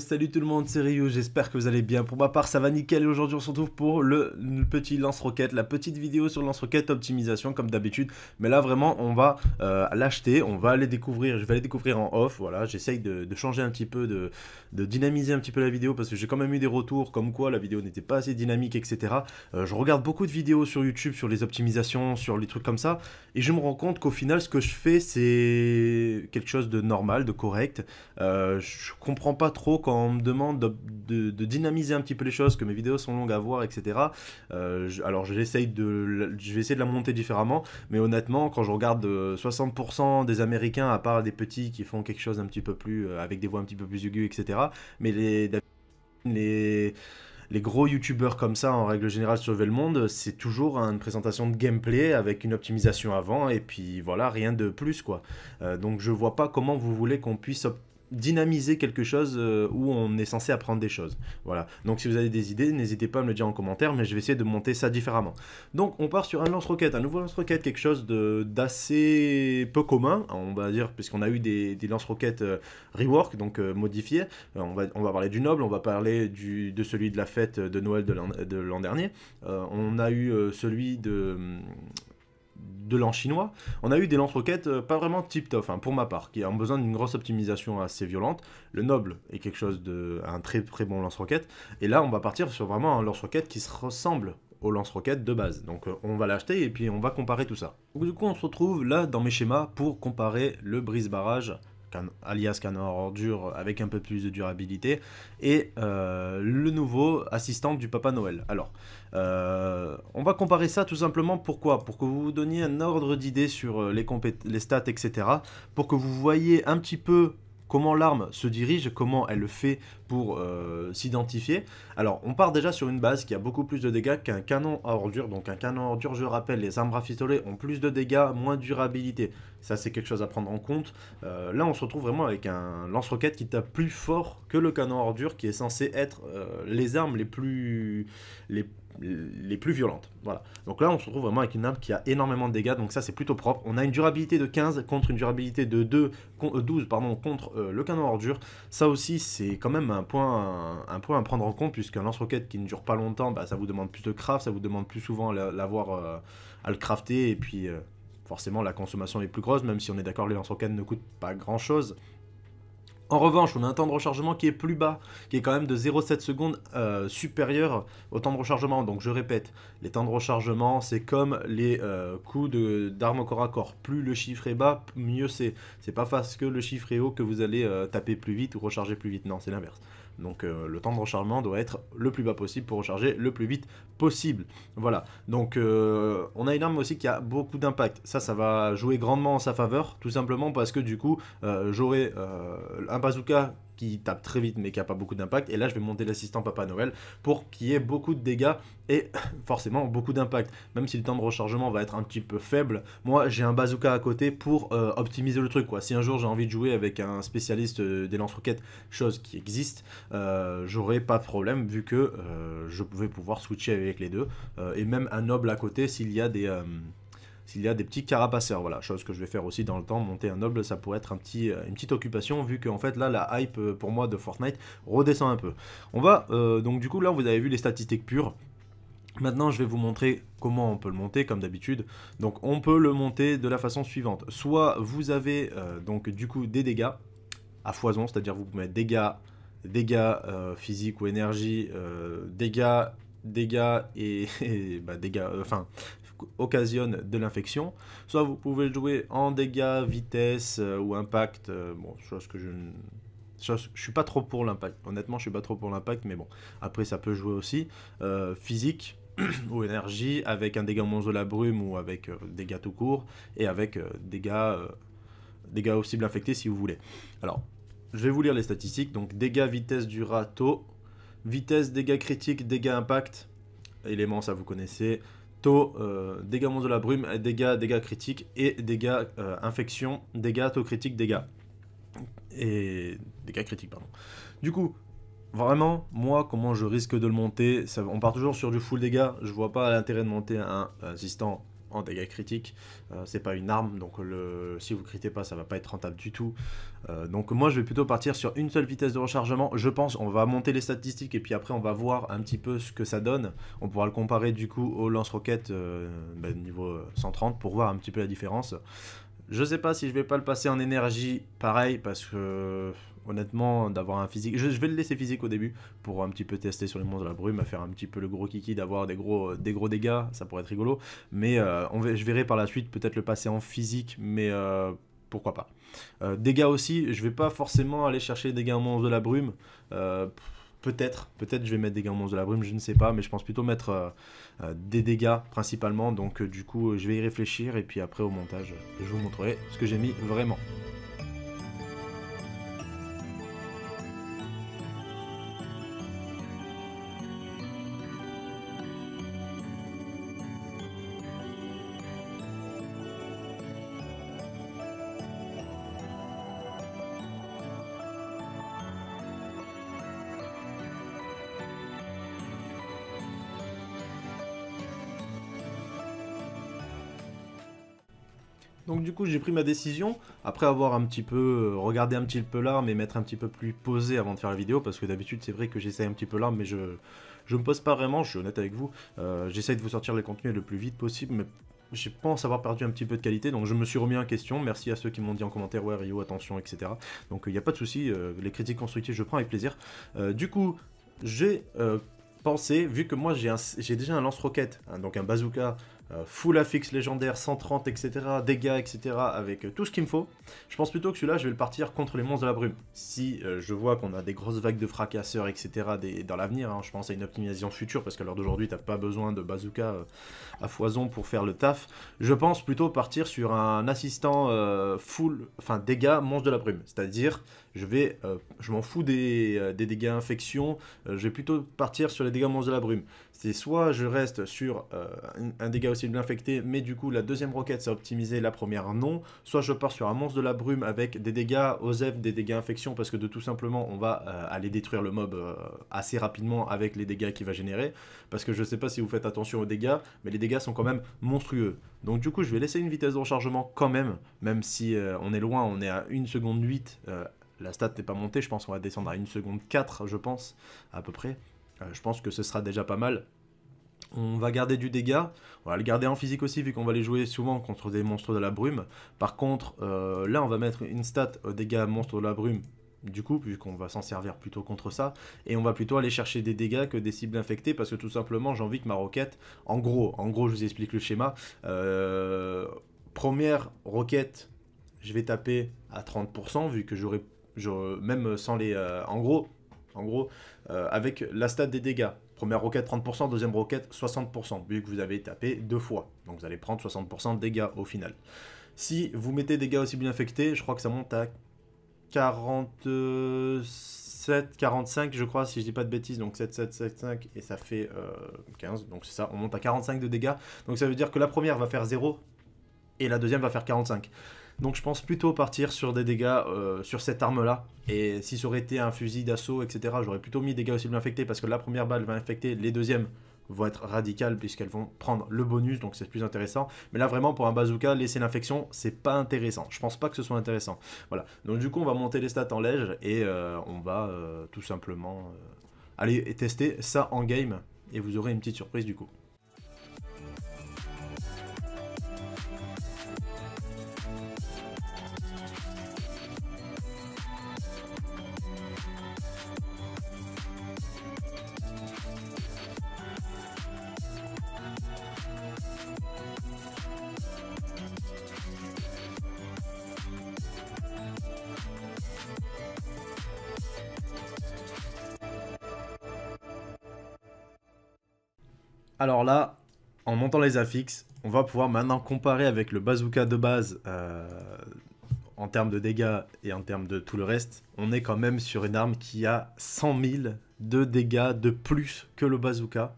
salut tout le monde, c'est Ryu, j'espère que vous allez bien. Pour ma part, ça va nickel et aujourd'hui on se retrouve pour le, petit lance-roquette, la petite vidéo sur lance-roquette optimisation comme d'habitude. Mais là vraiment, on va euh, l'acheter, on va aller découvrir, je vais aller découvrir en off, voilà. J'essaye de, changer un petit peu, de, dynamiser un petit peu la vidéo parce que j'ai quand même eu des retours comme quoi la vidéo n'était pas assez dynamique, etc. Euh, je regarde beaucoup de vidéos sur YouTube sur les optimisations, sur les trucs comme ça et je me rends compte qu'au final ce que je fais c'est quelque chose de normal, de correct. Euh, je comprends pas trop quand on me demande de, dynamiser un petit peu les choses, que mes vidéos sont longues à voir, etc. Euh, alors j'essaye de, je vais essayer de la monter différemment, mais honnêtement, quand je regarde 60% euh, des Américains, à part des petits qui font quelque chose un petit peu plus, euh, avec des voix un petit peu plus aiguës, etc. Mais les, les gros youtubeurs comme ça, en règle générale, sur le monde, c'est toujours une présentation de gameplay avec une optimisation avant, et puis voilà, rien de plus, quoi. donc je vois pas comment vous voulez qu'on puisse dynamiser quelque chose euh, où on est censé apprendre des choses. Voilà. Donc si vous avez des idées, n'hésitez pas à me le dire en commentaire, mais je vais essayer de monter ça différemment. Donc on part sur un lance-roquette, un nouveau lance-roquette, quelque chose d'assez peu commun, on va dire, puisqu'on a eu des, lance-roquettes euh, rework, donc euh, modifiés. on, va, on va parler du Noble, on va parler du, de celui de la fête de Noël de l'an dernier. on a eu celui de de l'an chinois, on a eu des lance-roquettes euh, pas vraiment tip-top, hein, pour ma part, qui ont besoin d'une grosse optimisation assez violente. Le Noble est quelque chose de un très très bon lance-roquette, et là on va partir sur vraiment un lance-roquette qui se ressemble au lance roquettes de base. Donc euh, on va l'acheter et puis on va comparer tout ça. du coup on se retrouve là dans mes schémas pour comparer le brise-barrage alias Canard Ordure avec un peu plus de durabilité, et euh, le nouveau assistant du Papa Noël. Alors, euh, on va comparer ça tout simplement pourquoi Pour que vous vous donniez un ordre d'idée sur euh, les, les stats, etc. Pour que vous voyez un petit peu comment l'arme se dirige, comment elle le fait pour euh, s'identifier. Alors, on part déjà sur une base qui a beaucoup plus de dégâts qu'un canon à ordure. Donc, un canon à ordure, je rappelle, les armes rafistolées ont plus de dégâts, moins de durabilité. Ça, c'est quelque chose à prendre en compte. Euh, là, on se retrouve vraiment avec un lance-roquette qui tape plus fort que le canon à ordure, qui est censé être euh, les armes les plus les plus violentes. Voilà. Donc là, on se retrouve vraiment avec une arme qui a énormément de dégâts, donc ça c'est plutôt propre. On a une durabilité de 15 contre une durabilité de 2, 12 euh, pardon, contre euh, le canon ordure. Ça aussi, c'est quand même un point, un, point à prendre en compte, puisqu'un lance-roquette qui ne dure pas longtemps, bah, ça vous demande plus de craft, ça vous demande plus souvent l'avoir euh, à le crafter, et puis forcément la consommation est plus grosse, même si on est d'accord, les lance-roquettes ne coûtent pas grand-chose. En revanche, on a un temps de rechargement qui est plus bas, qui est quand même de 0,7 secondes euh, supérieur au temps de rechargement. Donc je répète, les temps de rechargement, c'est comme les euh, coups d'armes corps à corps. Plus le chiffre est bas, mieux c'est. C'est pas parce que le chiffre est haut que vous allez euh, taper plus vite ou recharger plus vite. Non, c'est l'inverse. Donc euh, le temps de rechargement doit être le plus bas possible pour recharger le plus vite possible. Voilà. Donc euh, on a une arme aussi qui a beaucoup d'impact. Ça, ça va jouer grandement en sa faveur, tout simplement parce que du coup, euh, j'aurai un bazooka qui tape très vite mais qui n'a pas beaucoup d'impact. Et là, je vais monter l'assistant Papa Noël pour qu'il y ait beaucoup de dégâts et forcément beaucoup d'impact. Même si le temps de rechargement va être un petit peu faible, moi j'ai un bazooka à côté pour euh, optimiser le truc. Quoi. Si un jour j'ai envie de jouer avec un spécialiste euh, des lance-roquettes, chose qui existe, j'aurais euh, j'aurai pas de problème vu que je pouvais pouvoir switcher avec les deux. et même un noble à côté s'il y a des s'il y a des petits carapaceurs, Voilà, chose que je vais faire aussi dans le temps, monter un noble, ça pourrait être un petit, euh, une petite occupation, vu qu'en fait là, la hype euh, pour moi de Fortnite redescend un peu. On va, euh, donc du coup là, vous avez vu les statistiques pures. Maintenant, je vais vous montrer comment on peut le monter, comme d'habitude. Donc, on peut le monter de la façon suivante. Soit vous avez donc du coup des dégâts à foison, c'est-à-dire vous pouvez mettre dégâts, dégâts physiques ou énergie, dégâts, dégâts et, et bah, dégâts, enfin occasionne de l'infection. Soit vous pouvez le jouer en dégâts, vitesse euh, ou impact. Euh, bon, je ne je, suis pas trop pour l'impact. Honnêtement, je suis pas trop pour l'impact, mais bon. Après, ça peut jouer aussi euh, physique ou énergie avec un dégât monstre de la brume ou avec dégâts tout court et avec dégâts, dégâts aux cibles infectées si vous voulez. Alors, je vais vous lire les statistiques. Donc, dégâts, vitesse du râteau, vitesse, dégâts critiques, dégâts impact, éléments, ça vous connaissez, euh, dégâts monstres de la brume, dégâts, dégâts critiques et dégâts infections, euh, infection, dégâts, taux critiques, dégâts. Et dégâts critiques, pardon. Du coup, vraiment, moi, comment je risque de le monter ça, On part toujours sur du full dégâts. Je vois pas l'intérêt de monter un assistant en dégâts critiques. Euh, c'est pas une arme, donc le, si vous critez pas, ça va pas être rentable du tout. Euh, donc moi, je vais plutôt partir sur une seule vitesse de rechargement. Je pense, on va monter les statistiques et puis après, on va voir un petit peu ce que ça donne. On pourra le comparer du coup au lance roquettes euh, bah, niveau 130 pour voir un petit peu la différence. Je sais pas si je vais pas le passer en énergie, pareil, parce que Honnêtement, d'avoir un physique. Je, vais le laisser physique au début pour un petit peu tester sur les monstres de la brume, à faire un petit peu le gros kiki, d'avoir des gros, euh, des gros dégâts. Ça pourrait être rigolo. Mais euh, je verrai par la suite peut-être le passer en physique, mais euh, pourquoi pas. dégâts aussi, je ne vais pas forcément aller chercher des dégâts en monstres de la brume. Peut-être, peut-être je vais mettre des dégâts monstres de la brume, je ne sais pas, mais je pense plutôt mettre des dégâts principalement. Donc du coup, je vais y réfléchir et puis après au montage, je vous montrerai ce que j'ai mis vraiment. coup, j'ai pris ma décision après avoir un petit peu euh, regardé un petit peu l'arme et m'être un petit peu plus posé avant de faire la vidéo parce que d'habitude, c'est vrai que j'essaye un petit peu l'arme, mais je je me pose pas vraiment. Je suis honnête avec vous. Euh, j'essaye de vous sortir les contenus le plus vite possible, mais je pense avoir perdu un petit peu de qualité, donc je me suis remis en question. Merci à ceux qui m'ont dit en commentaire, ouais, Rio, attention, etc. Donc il euh, n'y a pas de souci, euh, les critiques constructives, je prends avec plaisir. du coup, j'ai pensé, vu que moi j'ai déjà un lance-roquette, hein, donc un bazooka euh, full affix légendaire, 130, etc., dégâts, etc., avec euh, tout ce qu'il me faut. Je pense plutôt que celui-là, je vais le partir contre les monstres de la brume. Si euh, je vois qu'on a des grosses vagues de fracasseurs, etc., dans l'avenir, hein, je pense à une optimisation future, parce qu'à l'heure d'aujourd'hui, t'as pas besoin de bazooka à foison pour faire le taf. Je pense plutôt partir sur un assistant full, enfin dégâts, monstres de la brume. C'est-à-dire, je vais, je m'en fous des, dégâts infection, je vais plutôt partir sur les dégâts monstres de la brume c'est soit je reste sur euh, un dégât aussi bien infecté, mais du coup la deuxième roquette ça optimisée, la première non, soit je pars sur un monstre de la brume avec des dégâts aux f des dégâts infection, parce que de tout simplement on va euh, aller détruire le mob euh, assez rapidement avec les dégâts qu'il va générer, parce que je sais pas si vous faites attention aux dégâts, mais les dégâts sont quand même monstrueux. Donc du coup je vais laisser une vitesse de rechargement quand même, même si on est loin, on est à 1 seconde 8, la stat n'est pas montée, je pense qu'on va descendre à une seconde 4 je pense, à peu près. Euh, je pense que ce sera déjà pas mal. On va garder du dégât, on va le garder en physique aussi vu qu'on va les jouer souvent contre des monstres de la brume. Par contre, euh, là on va mettre une stat euh, dégâts dégât monstre de la brume du coup, puisqu'on va s'en servir plutôt contre ça, et on va plutôt aller chercher des dégâts que des cibles infectées, parce que tout simplement, j'ai envie que ma roquette, en gros, en gros, je vous explique le schéma, première roquette, je vais taper à 30%, vu que j'aurai, même sans les... en gros, en gros, euh, avec la stat des dégâts, première roquette 30%, deuxième roquette 60%, vu que vous avez tapé deux fois. Donc vous allez prendre 60% de dégâts au final. Si vous mettez dégâts aussi bien affectés, je crois que ça monte à 47, 45 je crois, si je dis pas de bêtises, donc 7, 7, 7, 5, et ça fait 15, euh, donc c'est ça, on monte à 45 de dégâts, donc ça veut dire que la première va faire 0, et la deuxième va faire 45. Donc je pense plutôt partir sur des dégâts euh, sur cette arme-là. Et si ça aurait été un fusil d'assaut, etc., j'aurais plutôt mis des dégâts aussi cibles parce que la première balle va infecter, les deuxièmes vont être radicales puisqu'elles vont prendre le bonus, donc c'est plus intéressant. Mais là, vraiment, pour un bazooka, laisser l'infection, c'est pas intéressant. Je pense pas que ce soit intéressant. Voilà. Donc du coup, on va monter les stats en lège et euh, on va euh, tout simplement aller tester ça en game. Et vous aurez une petite surprise du coup. Alors là, en montant les affixes, on va pouvoir maintenant comparer avec le bazooka de base euh, en termes de dégâts et en termes de tout le reste. On est quand même sur une arme qui a 100 000 de dégâts de plus que le bazooka.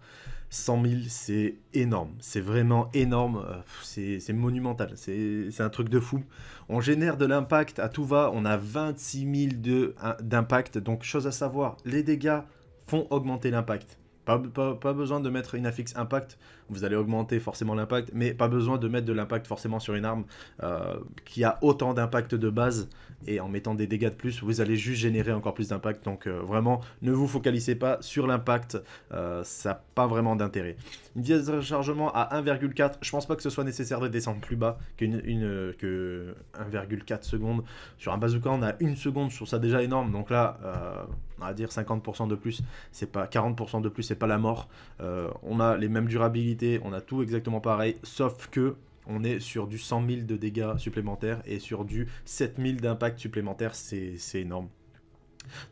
100 000, c'est énorme. C'est vraiment énorme. Euh, c'est monumental. C'est un truc de fou. On génère de l'impact à tout va. On a 26 000 d'impact. Donc, chose à savoir, les dégâts font augmenter l'impact. Pas, pas, besoin de mettre une affixe impact vous allez augmenter forcément l'impact, mais pas besoin de mettre de l'impact forcément sur une arme euh, qui a autant d'impact de base, et en mettant des dégâts de plus, vous allez juste générer encore plus d'impact, donc euh, vraiment, ne vous focalisez pas sur l'impact, euh, ça n'a pas vraiment d'intérêt. Une vitesse de rechargement à 1,4, je pense pas que ce soit nécessaire de descendre plus bas qu'une une, que 1,4 secondes. Sur un bazooka, on a une seconde, je ça déjà énorme, donc là on va dire 50% de plus, c'est pas 40% de plus, c'est pas la mort. on a les mêmes durabilités on a tout exactement pareil, sauf que on est sur du 100 000 de dégâts supplémentaires et sur du 7 000 d'impact supplémentaire, c'est énorme.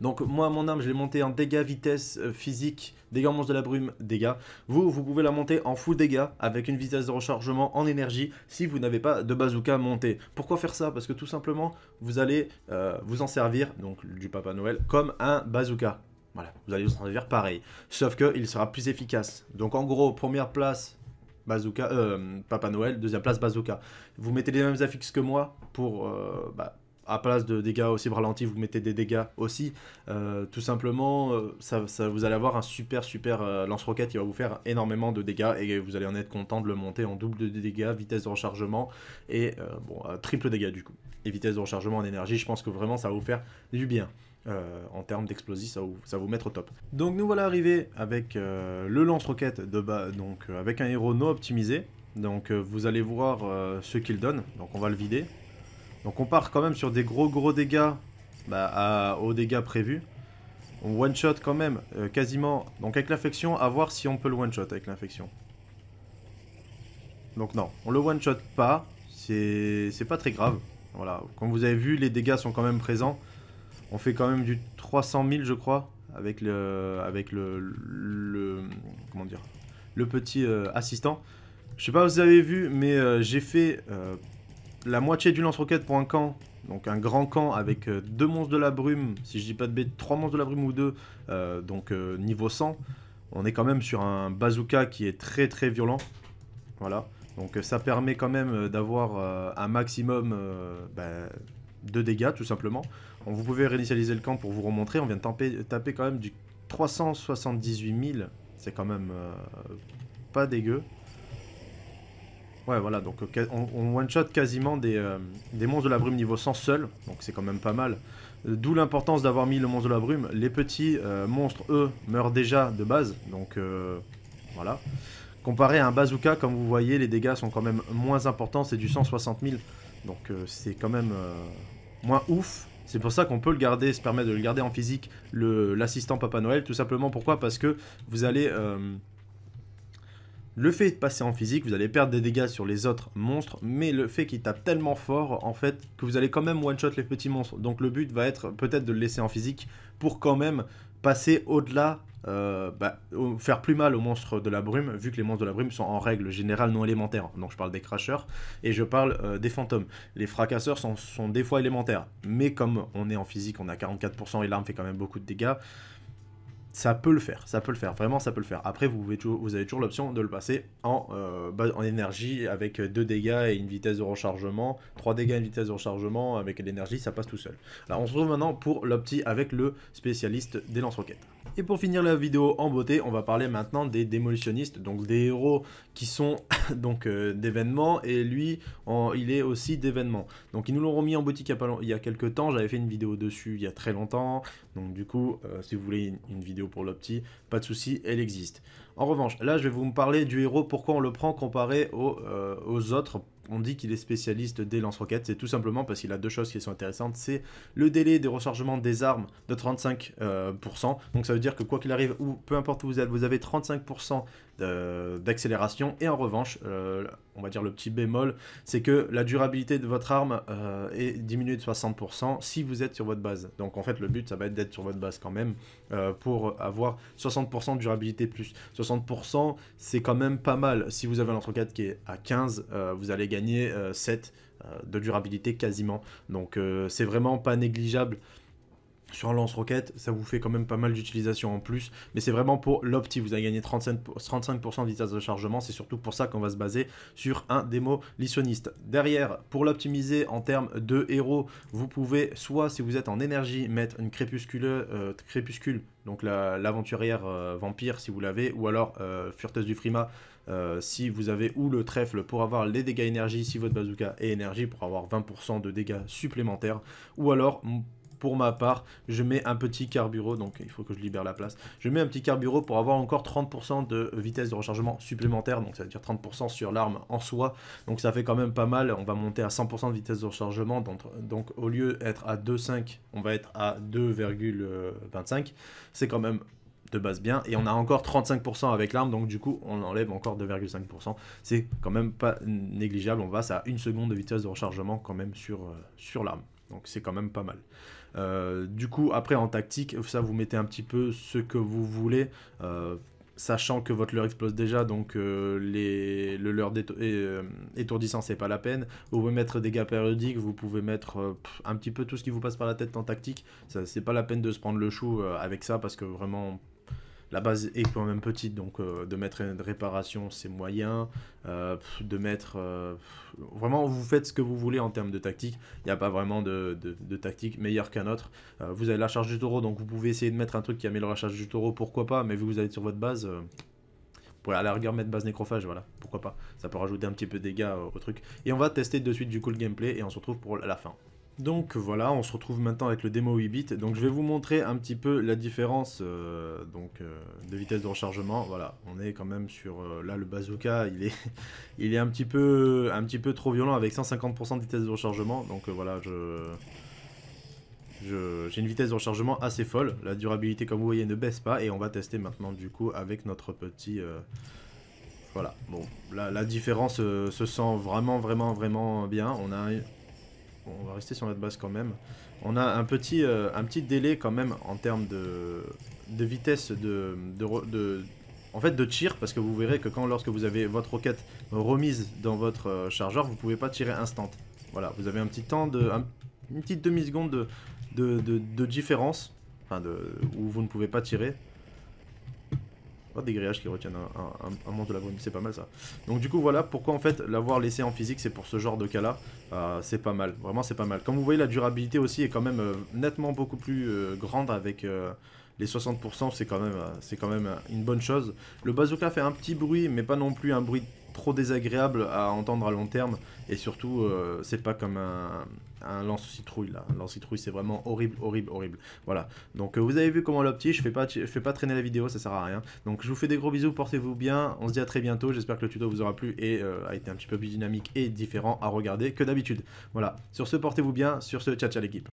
Donc moi, mon arme, je l'ai montée en dégâts, vitesse, euh, physique, dégâts monstre de la brume, dégâts. Vous, vous pouvez la monter en full dégâts, avec une vitesse de rechargement en énergie, si vous n'avez pas de bazooka monté. Pourquoi faire ça Parce que tout simplement, vous allez euh, vous en servir, donc du Papa Noël, comme un bazooka. Voilà, vous allez vous en servir pareil. Sauf qu'il sera plus efficace. Donc en gros, première place, Bazooka, euh, Papa Noël, deuxième place, Bazooka. Vous mettez les mêmes affixes que moi pour, euh, bah, à place de dégâts aussi ralentis, vous mettez des dégâts aussi. Euh, tout simplement, ça, vous allez avoir un super, super lance-roquette qui va vous faire énormément de dégâts et vous allez en être content de le monter en double de dégâts, vitesse de rechargement et bon, triple dégâts du coup. Et vitesse de rechargement en énergie, je pense que vraiment ça va vous faire du bien. Euh, en termes d'explosif, ça, va vous mettre au top. Donc nous voilà arrivés avec euh, le lance-roquette de bas, donc euh, avec un héros non optimisé. Donc vous allez voir ce qu'il donne, donc on va le vider. Donc on part quand même sur des gros gros dégâts bah, aux dégâts prévus. On one-shot quand même, quasiment, donc avec l'infection, à voir si on peut le one-shot avec l'infection. Donc non, on le one-shot pas, c'est pas très grave. Voilà, comme vous avez vu, les dégâts sont quand même présents. On fait quand même du 300 000, je crois, avec le, avec le, comment dire, le petit euh, assistant. Je sais pas si vous avez vu, mais euh, j'ai fait euh, la moitié du lance-roquette pour un camp. Donc un grand camp avec deux monstres de la brume, si je dis pas de bêtises, trois monstres de la brume ou deux, donc niveau 100. On est quand même sur un bazooka qui est très très violent. Voilà. Donc ça permet quand même d'avoir un maximum ben, de dégâts tout simplement. Vous pouvez réinitialiser le camp pour vous remontrer. On vient de taper, quand même du 378 000. C'est quand même euh, pas dégueu. Ouais, voilà, donc euh, on, one-shot quasiment des, euh, des, monstres de la brume niveau 100 seuls, donc c'est quand même pas mal. D'où l'importance d'avoir mis le monstre de la brume. Les petits monstres, eux, meurent déjà de base, donc voilà. Comparé à un bazooka, comme vous voyez, les dégâts sont quand même moins importants, c'est du 160 000, donc c'est quand même moins ouf. C'est pour ça qu'on peut le garder, se permettre de le garder en physique, l'assistant Papa Noël, tout simplement pourquoi Parce que vous allez... Euh, le fait de passer en physique, vous allez perdre des dégâts sur les autres monstres, mais le fait qu'il tape tellement fort, en fait, que vous allez quand même one-shot les petits monstres. Donc le but va être peut-être de le laisser en physique pour quand même passer au-delà, euh, bah, faire plus mal aux monstres de la brume, vu que les monstres de la brume sont en règle générale non élémentaires. Donc je parle des crashers et je parle euh, des fantômes. Les fracasseurs sont, sont, des fois élémentaires, mais comme on est en physique, on a 44% et l'arme fait quand même beaucoup de dégâts ça peut le faire, ça peut le faire, vraiment ça peut le faire. Après, vous, avez toujours l'option de le passer en, euh, en énergie avec 2 dégâts et une vitesse de rechargement, 3 dégâts et une vitesse de rechargement, avec l'énergie, ça passe tout seul. Alors on se retrouve maintenant pour l'opti avec le spécialiste des lance-roquettes. Et pour finir la vidéo en beauté, on va parler maintenant des démolitionnistes, donc des héros qui sont donc euh, d'événements et lui, il est aussi d'événements. Donc ils nous l'ont remis en boutique il y a, quelques temps, j'avais fait une vidéo dessus il y a très longtemps, donc du coup, euh, si vous voulez une, vidéo pour l'opti, pas de souci, elle existe. En revanche, là je vais vous parler du héros, pourquoi on le prend comparé euh, aux autres on dit qu'il est spécialiste des lance-roquettes, c'est tout simplement parce qu'il a deux choses qui sont intéressantes, c'est le délai de rechargement des armes de 35%, euh, donc ça veut dire que quoi qu'il arrive, peu importe où vous êtes, vous avez 35% d'accélération. Et en revanche, euh, on va dire le petit bémol, c'est que la durabilité de votre arme euh, est diminuée de 60% si vous êtes sur votre base. Donc en fait, le but, ça va être d'être sur votre base quand même euh, pour avoir 60% de durabilité plus. 60%, c'est quand même pas mal. Si vous avez un 4 qui est à 15, vous allez gagner 7 de durabilité quasiment. Donc c'est vraiment pas négligeable sur un lance-roquette, ça vous fait quand même pas mal d'utilisation en plus. Mais c'est vraiment pour l'opti, vous allez gagner 35% de vitesse de chargement. C'est surtout pour ça qu'on va se baser sur un démo démolitionniste. Derrière, pour l'optimiser en termes de héros, vous pouvez soit, si vous êtes en énergie, mettre une crépuscule, euh, crépuscule donc l'aventurière la, euh, vampire si vous l'avez, ou alors euh, Furteuse du Frima euh, si vous avez ou le trèfle pour avoir les dégâts énergie si votre bazooka est énergie pour avoir 20% de dégâts supplémentaires, ou alors pour ma part, je mets un petit carburo, donc il faut que je libère la place. Je mets un petit carburo pour avoir encore 30% de vitesse de rechargement supplémentaire, donc ça veut dire 30% sur l'arme en soi. Donc ça fait quand même pas mal, on va monter à 100% de vitesse de rechargement, donc, au lieu d'être à 2,5, on va être à 2,25. C'est quand même de base bien, et on a encore 35% avec l'arme, donc du coup on enlève encore 2,5%. C'est quand même pas négligeable, on va à une seconde de vitesse de rechargement quand même sur, euh, sur l'arme. Donc c'est quand même pas mal. Euh, du coup, après en tactique, ça vous mettez un petit peu ce que vous voulez. Euh, sachant que votre leur explose déjà, donc euh, les, le leur étourdissant, c'est pas la peine. Vous pouvez mettre gars périodiques, vous pouvez mettre un petit peu tout ce qui vous passe par la tête en tactique. C'est pas la peine de se prendre le chou avec ça parce que vraiment, la base est quand même petite, donc euh, de mettre une réparation, c'est moyen. Euh, de mettre. Euh, vraiment, vous faites ce que vous voulez en termes de tactique. Il n'y a pas vraiment de, tactique meilleure qu'un autre. vous avez la charge du taureau, donc vous pouvez essayer de mettre un truc qui améliore la charge du taureau, pourquoi pas, mais vu que vous allez sur votre base. Pour à la rigueur mettre base nécrophage, voilà, pourquoi pas. Ça peut rajouter un petit peu de dégâts au truc. Et on va tester de suite du coup le gameplay et on se retrouve pour la fin. Donc voilà, on se retrouve maintenant avec le démo 8 bit Donc je vais vous montrer un petit peu la différence euh, donc, euh, de vitesse de rechargement. Voilà, on est quand même sur... Euh, là, le bazooka, il est, il est un, petit peu, un petit peu trop violent avec 150% de vitesse de rechargement. Donc voilà, je... J'ai une vitesse de rechargement assez folle, la durabilité comme vous voyez ne baisse pas et on va tester maintenant du coup avec notre petit... voilà, bon, la, la différence se sent vraiment vraiment vraiment bien, on a on va rester sur notre base quand même. On a un petit, euh, un petit délai quand même en termes de, de vitesse de, en fait de tir, parce que vous verrez que quand, lorsque vous avez votre roquette remise dans votre euh, chargeur, vous pouvez pas tirer instant. Voilà, vous avez un petit temps de, une petite demi-seconde de, de, différence, enfin de, où vous ne pouvez pas tirer des grillages qui retiennent un, un, de la brume, c'est pas mal ça. Donc du coup voilà pourquoi en fait l'avoir laissé en physique c'est pour ce genre de cas là, euh, c'est pas mal, vraiment c'est pas mal. Comme vous voyez la durabilité aussi est quand même euh, nettement beaucoup plus euh, grande avec les 60% c'est quand, même, c'est quand même une bonne chose. Le bazooka fait un petit bruit mais pas non plus un bruit trop désagréable à entendre à long terme et surtout c'est pas comme un un lance-citrouille là. lance-citrouille, c'est vraiment horrible, horrible, horrible. Voilà. Donc euh, vous avez vu comment l'optique je fais pas, je fais pas traîner la vidéo, ça sert à rien. Donc je vous fais des gros bisous, portez-vous bien. On se dit à très bientôt. J'espère que le tuto vous aura plu et euh, a été un petit peu plus dynamique et différent à regarder que d'habitude. Voilà. Sur ce, portez-vous bien. Sur ce, ciao ciao l'équipe.